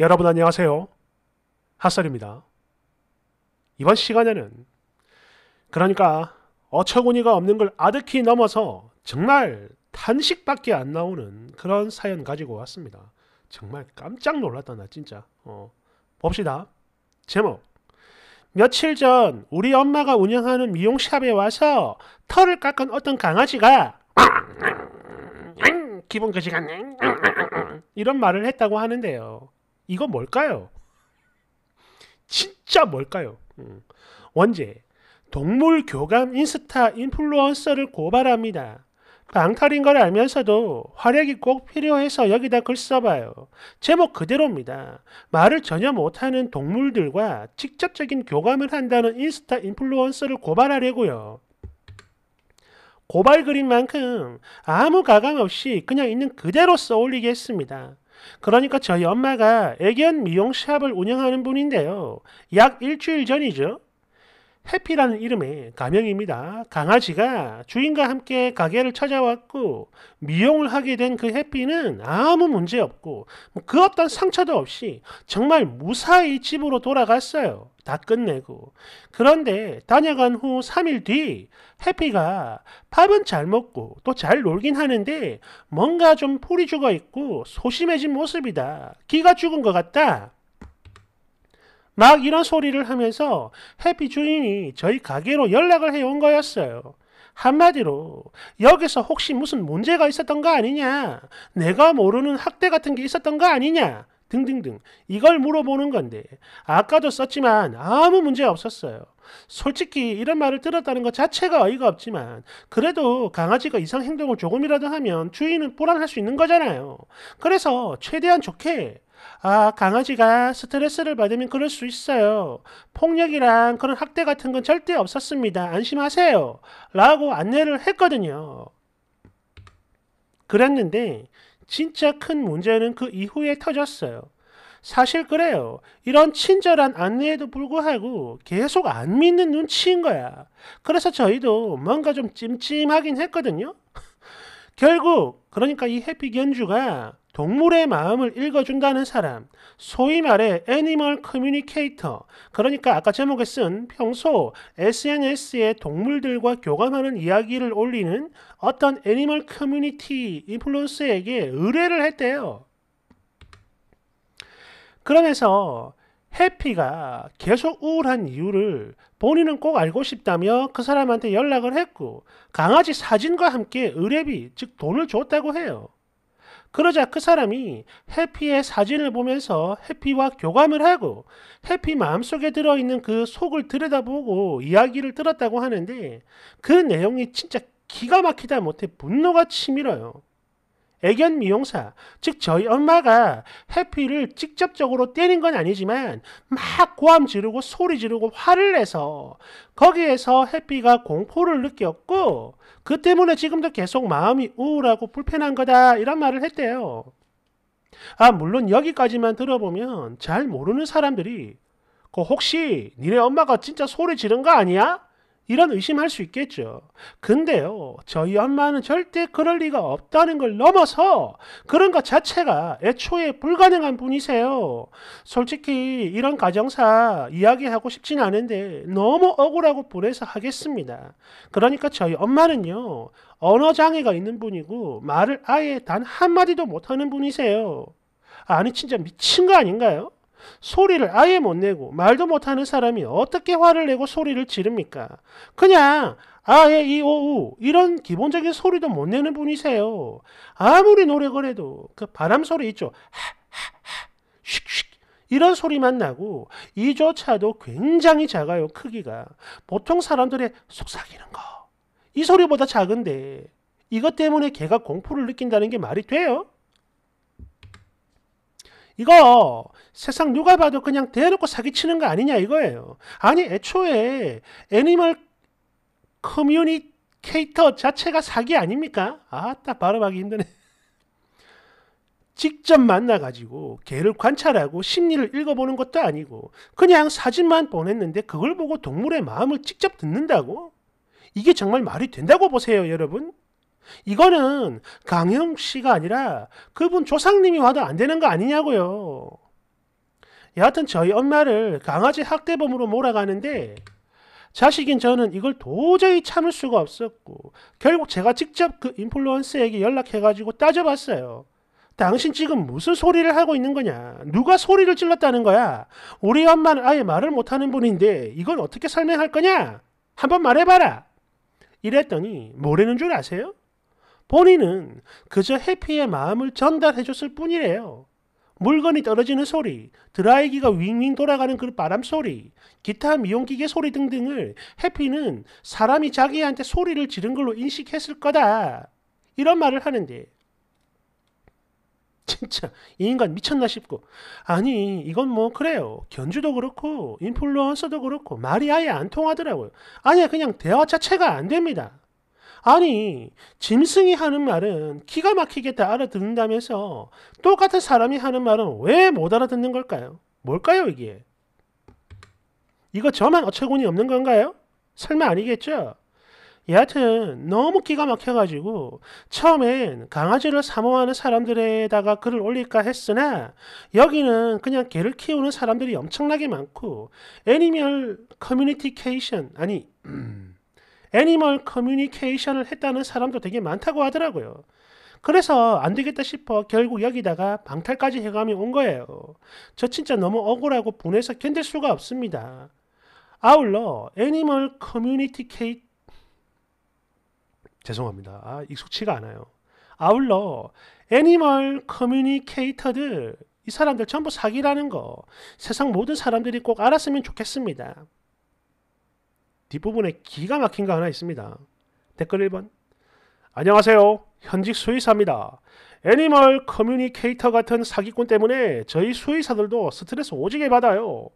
여러분 안녕하세요. 핫설입니다. 이번 시간에는 그러니까 어처구니가 없는 걸 아득히 넘어서 정말 탄식밖에 안 나오는 그런 사연 가지고 왔습니다. 정말 깜짝 놀랐다 나 진짜. 어, 봅시다. 제목 며칠 전 우리 엄마가 운영하는 미용샵에 와서 털을 깎은 어떤 강아지가 기분 거지 같네 이런 말을 했다고 하는데요. 이건 뭘까요? 진짜 뭘까요? 음. 원제 동물 교감 인스타 인플루언서를 고발합니다. 방탈인 걸 알면서도 활약이 꼭 필요해서 여기다 글 써봐요. 제목 그대로입니다. 말을 전혀 못하는 동물들과 직접적인 교감을 한다는 인스타 인플루언서를 고발하려고요. 고발 글인 만큼 아무 가감 없이 그냥 있는 그대로 써올리겠습니다 그러니까 저희 엄마가 애견 미용 샵을 운영하는 분인데요. 약 일주일 전이죠. 해피라는 이름의 가명입니다. 강아지가 주인과 함께 가게를 찾아왔고 미용을 하게 된 그 해피는 아무 문제 없고 뭐 그 어떤 상처도 없이 정말 무사히 집으로 돌아갔어요. 다 끝내고. 그런데 다녀간 후 3일 뒤 해피가 밥은 잘 먹고 또 잘 놀긴 하는데 뭔가 좀 풀이 죽어 있고 소심해진 모습이다. 기가 죽은 것 같다. 막 이런 소리를 하면서 해피 주인이 저희 가게로 연락을 해온 거였어요. 한마디로 여기서 혹시 무슨 문제가 있었던 거 아니냐 내가 모르는 학대 같은 게 있었던 거 아니냐 등등등 이걸 물어보는 건데 아까도 썼지만 아무 문제 없었어요. 솔직히 이런 말을 들었다는 것 자체가 어이가 없지만 그래도 강아지가 이상 행동을 조금이라도 하면 주인은 불안할 수 있는 거잖아요. 그래서 최대한 좋게 아, 강아지가 스트레스를 받으면 그럴 수 있어요. 폭력이랑 그런 학대 같은 건 절대 없었습니다. 안심하세요. 라고 안내를 했거든요. 그랬는데, 진짜 큰 문제는 그 이후에 터졌어요. 사실 그래요. 이런 친절한 안내에도 불구하고 계속 안 믿는 눈치인 거야. 그래서 저희도 뭔가 좀 찜찜하긴 했거든요. 결국, 그러니까 이 해피 견주가 동물의 마음을 읽어준다는 사람, 소위 말해 애니멀 커뮤니케이터, 그러니까 아까 제목에 쓴 평소 SNS에 동물들과 교감하는 이야기를 올리는 어떤 애니멀 커뮤니티 인플루언서에게 의뢰를 했대요. 그러면서 해피가 계속 우울한 이유를 본인은 꼭 알고 싶다며 그 사람한테 연락을 했고 강아지 사진과 함께 의뢰비 즉 돈을 줬다고 해요. 그러자 그 사람이 해피의 사진을 보면서 해피와 교감을 하고 해피 마음속에 들어있는 그 속을 들여다보고 이야기를 들었다고 하는데 그 내용이 진짜 기가 막히다 못해 분노가 치밀어요. 애견 미용사. 즉, 저희 엄마가 해피를 직접적으로 때린 건 아니지만 막 고함 지르고 소리 지르고 화를 내서 거기에서 해피가 공포를 느꼈고 그 때문에 지금도 계속 마음이 우울하고 불편한 거다. 이런 말을 했대요. 아, 물론 여기까지만 들어보면 잘 모르는 사람들이 그 혹시 니네 엄마가 진짜 소리 지른 거 아니야? 이런 의심할 수 있겠죠. 근데요, 저희 엄마는 절대 그럴 리가 없다는 걸 넘어서 그런 것 자체가 애초에 불가능한 분이세요. 솔직히 이런 가정사 이야기하고 싶진 않은데 너무 억울하고 불해서 하겠습니다. 그러니까 저희 엄마는요, 언어장애가 있는 분이고 말을 아예 단 한마디도 못하는 분이세요. 아니, 진짜 미친 거 아닌가요? 소리를 아예 못 내고 말도 못하는 사람이 어떻게 화를 내고 소리를 지릅니까? 그냥 아예 이오우 이런 기본적인 소리도 못 내는 분이세요. 아무리 노력을 해도 그 바람 소리 있죠. 이런 소리만 나고 이조차도 굉장히 작아요. 크기가 보통 사람들의 속삭이는 거 이 소리보다 작은데 이것 때문에 개가 공포를 느낀다는 게 말이 돼요? 이거 세상 누가 봐도 그냥 대놓고 사기치는 거 아니냐 이거예요. 아니 애초에 애니멀 커뮤니케이터 자체가 사기 아닙니까? 아딱 발음하기 힘드네. 직접 만나가지고 개를 관찰하고 심리를 읽어보는 것도 아니고 그냥 사진만 보냈는데 그걸 보고 동물의 마음을 직접 듣는다고? 이게 정말 말이 된다고 보세요 여러분? 이거는 강형 씨가 아니라 그분 조상님이 와도 안 되는 거 아니냐고요. 여하튼 저희 엄마를 강아지 학대범으로 몰아가는데 자식인 저는 이걸 도저히 참을 수가 없었고 결국 제가 직접 그 인플루언서에게 연락해가지고 따져봤어요. 당신 지금 무슨 소리를 하고 있는 거냐? 누가 소리를 질렀다는 거야? 우리 엄마는 아예 말을 못하는 분인데 이건 어떻게 설명할 거냐? 한번 말해봐라. 이랬더니 뭐라는 줄 아세요? 본인은 그저 해피의 마음을 전달해 줬을 뿐이래요 물건이 떨어지는 소리, 드라이기가 윙윙 돌아가는 그 바람 소리, 기타 미용기계 소리 등등을 해피는 사람이 자기한테 소리를 지른 걸로 인식했을 거다. 이런 말을 하는데 진짜 이 인간 미쳤나 싶고 아니 이건 뭐 그래요 견주도 그렇고 인플루언서도 그렇고 말이 아예 안 통하더라고요 아니 그냥 대화 자체가 안 됩니다 아니, 짐승이 하는 말은 기가 막히게 다 알아듣는다면서 똑같은 사람이 하는 말은 왜 못 알아듣는 걸까요? 뭘까요, 이게? 이거 저만 어처구니 없는 건가요? 설마 아니겠죠? 여하튼 너무 기가 막혀가지고 처음엔 강아지를 사모하는 사람들에다가 글을 올릴까 했으나 여기는 그냥 개를 키우는 사람들이 엄청나게 많고 애니멀 커뮤니티케이션 아니 애니멀 커뮤니케이션을 했다는 사람도 되게 많다고 하더라고요. 그래서 안 되겠다 싶어 결국 여기다가 방탈까지 해감이 온 거예요. 저 진짜 너무 억울하고 분해서 견딜 수가 없습니다. 아울러 애니멀 커뮤니티케이 죄송합니다. 아, 익숙치가 않아요. 아울러 애니멀 커뮤니케이터들 이 사람들 전부 사기라는 거 세상 모든 사람들이 꼭 알았으면 좋겠습니다. 뒷부분에 기가 막힌 거 하나 있습니다. 댓글 1번 안녕하세요. 현직 수의사입니다. 애니멀 커뮤니케이터 같은 사기꾼 때문에 저희 수의사들도 스트레스 오지게 받아요.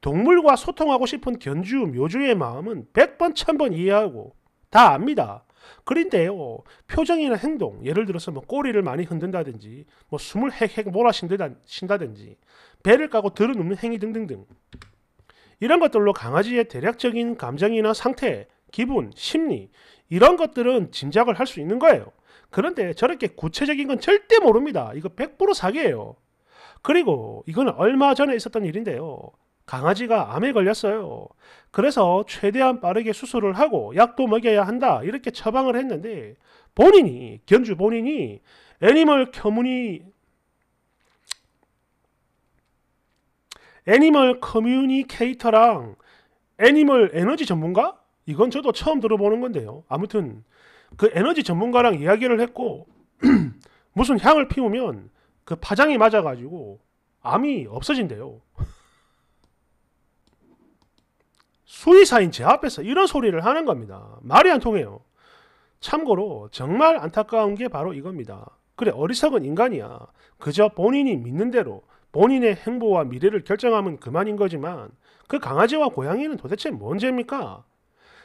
동물과 소통하고 싶은 견주, 묘주의 마음은 100번, 1000번 이해하고 다 압니다. 그런데요. 표정이나 행동, 예를 들어서 뭐 꼬리를 많이 흔든다든지 뭐 숨을 헥헥 몰아쉰다든지 배를 까고 들어눕는 행위 등등등 이런 것들로 강아지의 대략적인 감정이나 상태, 기분, 심리 이런 것들은 짐작을 할 수 있는 거예요. 그런데 저렇게 구체적인 건 절대 모릅니다. 이거 100% 사기예요. 그리고 이건 얼마 전에 있었던 일인데요. 강아지가 암에 걸렸어요. 그래서 최대한 빠르게 수술을 하고 약도 먹여야 한다 이렇게 처방을 했는데 본인이 견주 본인이 애니멀 커뮤니 애니멀 커뮤니케이터랑 애니멀 에너지 전문가? 이건 저도 처음 들어보는 건데요. 아무튼 그 에너지 전문가랑 이야기를 했고 무슨 향을 피우면 그 파장이 맞아가지고 암이 없어진대요. 수의사인 제 앞에서 이런 소리를 하는 겁니다. 말이 안 통해요. 참고로 정말 안타까운 게 바로 이겁니다. 그래 어리석은 인간이야. 그저 본인이 믿는 대로 본인의 행보와 미래를 결정하면 그만인 거지만 그 강아지와 고양이는 도대체 뭔 죄입니까?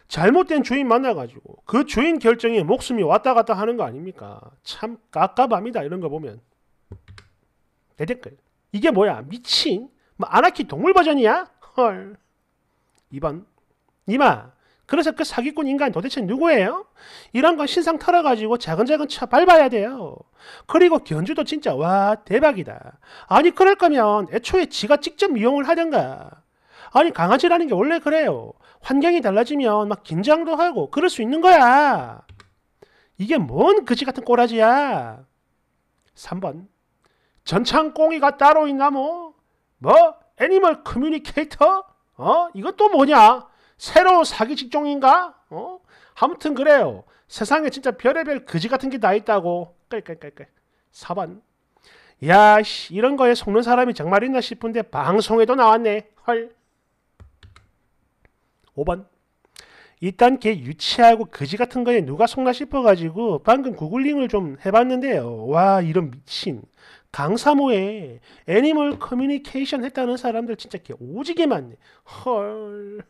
잘못된 주인 만나가지고 그 주인 결정에 목숨이 왔다 갔다 하는 거 아닙니까? 참 깝깝합니다. 이런 거 보면. 대댓글. 이게 뭐야? 미친? 뭐 아나키 동물 버전이야? 헐. 2번. 이마. 그래서 그 사기꾼 인간이 도대체 누구예요? 이런 건 신상 털어가지고 작은작은 차 밟아야 돼요. 그리고 견주도 진짜 와 대박이다. 아니 그럴 거면 애초에 지가 직접 이용을 하던가. 아니 강아지라는 게 원래 그래요. 환경이 달라지면 막 긴장도 하고 그럴 수 있는 거야. 이게 뭔 그지 같은 꼬라지야. 3번 전창꽁이가 따로 있나 뭐? 뭐? 애니멀 커뮤니케이터? 어? 이건 또 뭐냐? 새로 사기 직종인가? 어? 아무튼 그래요. 세상에 진짜 별의별 거지 같은 게 다 있다고. 깔깔깔깔. 4번. 야, 씨, 이런 거에 속는 사람이 정말 있나 싶은데 방송에도 나왔네. 헐. 5번. 일단 걔 유치하고 거지 같은 거에 누가 속나 싶어가지고 방금 구글링을 좀 해봤는데요. 와, 이런 미친. 강사모에 애니멀 커뮤니케이션 했다는 사람들 진짜 개 오지게 많네. 헐.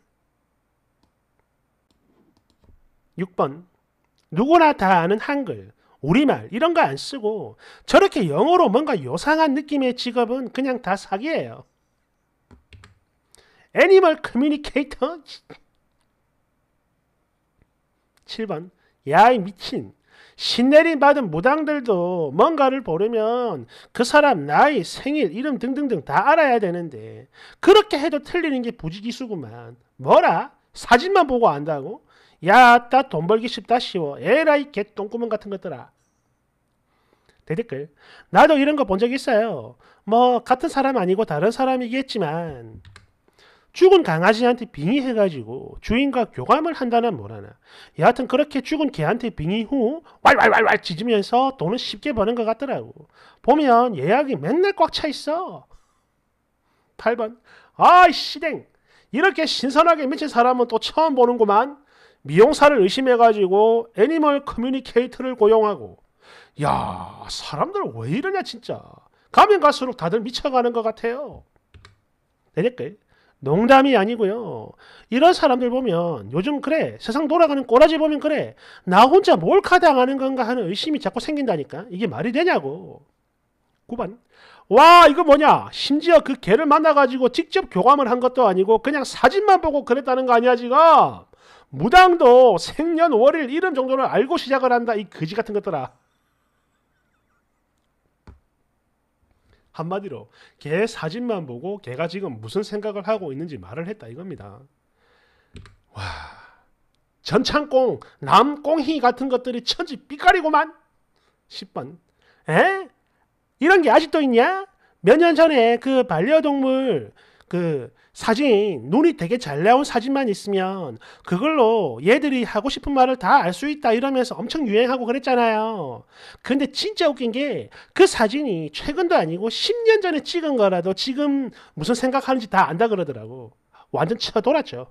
6번 누구나 다 아는 한글, 우리말 이런 거 안 쓰고 저렇게 영어로 뭔가 요상한 느낌의 직업은 그냥 다 사기예요. 애니멀 커뮤니케이터 7번 야이 미친 신내림 받은 무당들도 뭔가를 보려면 그 사람 나이, 생일, 이름 등등등 다 알아야 되는데 그렇게 해도 틀리는 게 부지기수구만. 뭐라? 사진만 보고 안다고? 야따 돈 벌기 쉽다 쉬워 에라이 개똥구멍 같은 것들아 대댓글 나도 이런 거 본 적 있어요 뭐 같은 사람 아니고 다른 사람이겠지만 죽은 강아지한테 빙의해가지고 주인과 교감을 한다는 뭐라나 여하튼 그렇게 죽은 개한테 빙의 후 왈왈왈왈 짖으면서 돈을 쉽게 버는 것 같더라고 보면 예약이 맨날 꽉 차 있어 8번 아이 시댕 이렇게 신선하게 미친 사람은 또 처음 보는구만 미용사를 의심해가지고 애니멀 커뮤니케이터를 고용하고 야 사람들 왜 이러냐 진짜 가면 갈수록 다들 미쳐가는 것 같아요. 되니까 농담이 아니고요. 이런 사람들 보면 요즘 그래 세상 돌아가는 꼬라지 보면 그래 나 혼자 몰카당하는 건가 하는 의심이 자꾸 생긴다니까 이게 말이 되냐고. 9번 와 이거 뭐냐 심지어 그 개를 만나가지고 직접 교감을 한 것도 아니고 그냥 사진만 보고 그랬다는 거 아니야 지금 무당도 생년월일 이름 정도는 알고 시작을 한다. 이 거지 같은 것들아. 한마디로 개 사진만 보고 개가 지금 무슨 생각을 하고 있는지 말을 했다 이겁니다. 와 전창공 남꽁희 같은 것들이 천지 빛깔이고만 10번 에? 이런 게 아직도 있냐? 몇 년 전에 그 반려동물 그 사진, 눈이 되게 잘 나온 사진만 있으면 그걸로 얘들이 하고 싶은 말을 다 알 수 있다 이러면서 엄청 유행하고 그랬잖아요. 근데 진짜 웃긴 게 그 사진이 최근도 아니고 10년 전에 찍은 거라도 지금 무슨 생각하는지 다 안다 그러더라고. 완전 쳐돌았죠.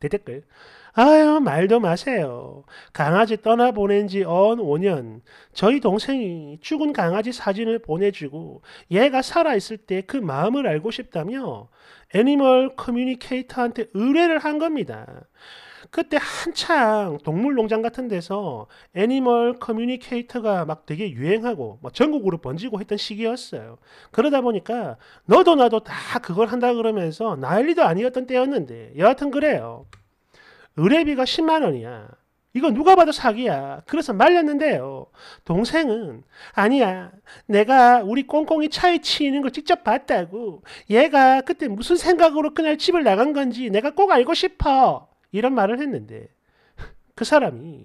대댓글. 아유, 말도 마세요. 강아지 떠나보낸 지 언 5년, 저희 동생이 죽은 강아지 사진을 보내주고 얘가 살아있을 때 그 마음을 알고 싶다며 애니멀 커뮤니케이터한테 의뢰를 한 겁니다. 그때 한창 동물농장 같은 데서 애니멀 커뮤니케이터가 막 되게 유행하고 막 뭐 전국으로 번지고 했던 시기였어요. 그러다 보니까 너도 나도 다 그걸 한다 그러면서 난리도 아니었던 때였는데 여하튼 그래요. 의뢰비가 10만 원이야. 이거 누가 봐도 사기야. 그래서 말렸는데요. 동생은 아니야. 내가 우리 꽁꽁이 차에 치이는 걸 직접 봤다고. 얘가 그때 무슨 생각으로 그날 집을 나간 건지 내가 꼭 알고 싶어. 이런 말을 했는데 그 사람이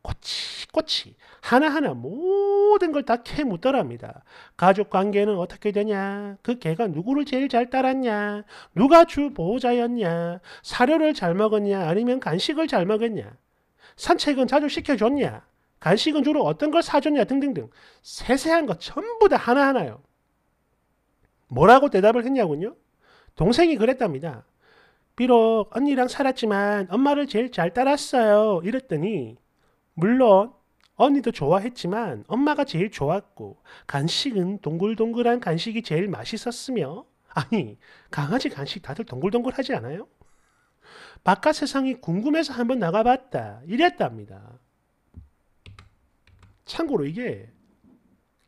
꼬치꼬치 하나하나 모두 모든 걸 다 캐묻더랍니다. 가족 관계는 어떻게 되냐? 그 개가 누구를 제일 잘 따랐냐? 누가 주 보호자였냐? 사료를 잘 먹었냐? 아니면 간식을 잘 먹었냐? 산책은 자주 시켜줬냐? 간식은 주로 어떤 걸 사줬냐? 등등등. 세세한 것 전부 다 하나하나요. 뭐라고 대답을 했냐군요? 동생이 그랬답니다. 비록 언니랑 살았지만 엄마를 제일 잘 따랐어요. 이랬더니 물론 언니도 좋아했지만 엄마가 제일 좋았고 간식은 동글동글한 간식이 제일 맛있었으며 아니 강아지 간식 다들 동글동글하지 않아요? 바깥 세상이 궁금해서 한번 나가봤다 이랬답니다. 참고로 이게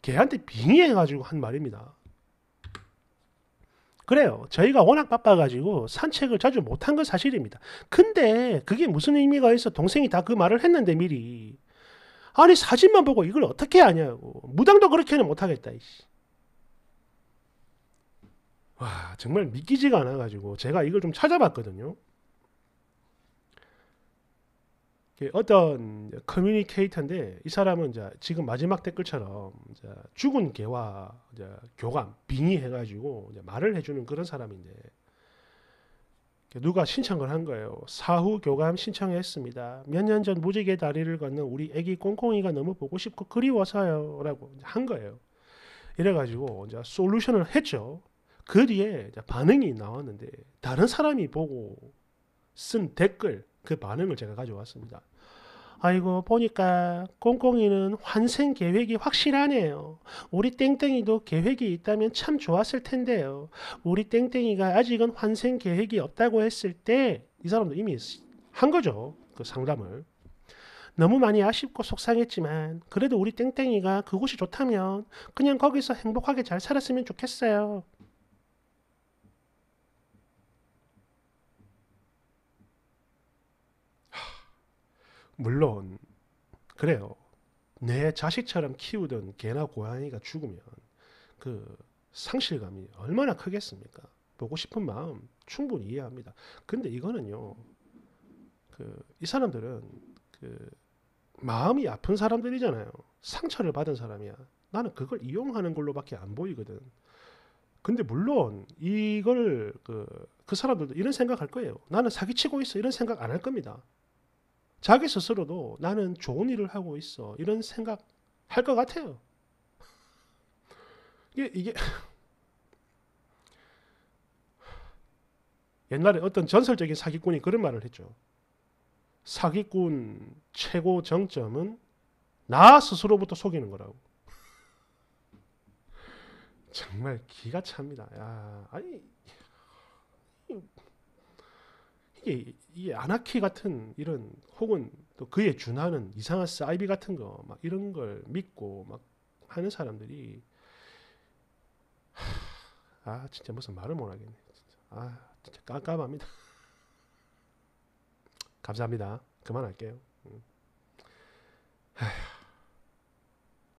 걔한테 빙의해가지고 한 말입니다. 그래요. 저희가 워낙 바빠가지고 산책을 자주 못한 건 사실입니다. 근데 그게 무슨 의미가 있어 동생이 다 그 말을 했는데 미리 아니 사진만 보고 이걸 어떻게 아냐고. 무당도 그렇게는 못하겠다. 이씨. 와 정말 믿기지가 않아가지고 제가 이걸 좀 찾아봤거든요. 어떤 커뮤니케이터인데 이 사람은 이제 지금 마지막 댓글처럼 이제 죽은 개와 이제 교감 빙의해가지고 이제 말을 해주는 그런 사람인데 누가 신청을 한 거예요. 사후 교감 신청했습니다. 몇 년 전 무지개 다리를 걷는 우리 애기 꽁꽁이가 너무 보고 싶고 그리워서요라고 한 거예요. 이래가지고 이제 솔루션을 했죠. 그 뒤에 반응이 나왔는데 다른 사람이 보고 쓴 댓글 그 반응을 제가 가져왔습니다. 아이고 보니까 꽁꽁이는 환생 계획이 확실하네요. 우리 땡땡이도 계획이 있다면 참 좋았을 텐데요. 우리 땡땡이가 아직은 환생 계획이 없다고 했을 때 이 사람도 이미 한 거죠. 그 상담을. 너무 많이 아쉽고 속상했지만 그래도 우리 땡땡이가 그곳이 좋다면 그냥 거기서 행복하게 잘 살았으면 좋겠어요. 물론 그래요. 내 자식처럼 키우던 개나 고양이가 죽으면 그 상실감이 얼마나 크겠습니까? 보고 싶은 마음 충분히 이해합니다. 근데 이거는요, 그 이 사람들은 그 마음이 아픈 사람들이잖아요. 상처를 받은 사람이야. 나는 그걸 이용하는 걸로밖에 안 보이거든. 근데 물론 이걸 그, 그 사람들도 이런 생각할 거예요. 나는 사기치고 있어 이런 생각 안 할 겁니다. 자기 스스로도 나는 좋은 일을 하고 있어. 이런 생각 할 것 같아요. 이게, 이게, 옛날에 어떤 전설적인 사기꾼이 그런 말을 했죠. 사기꾼 최고 정점은 나 스스로부터 속이는 거라고. 정말 기가 찹니다. 야, 아니 이게 이 아나키 같은 이런 혹은 또 그에 준하는 이상하스 아이비 같은 거 막 이런 걸 믿고 막 하는 사람들이 하, 아 진짜 무슨 말을 못 하겠네. 진짜. 아 진짜 깜깜합니다. 감사합니다. 그만할게요. 음.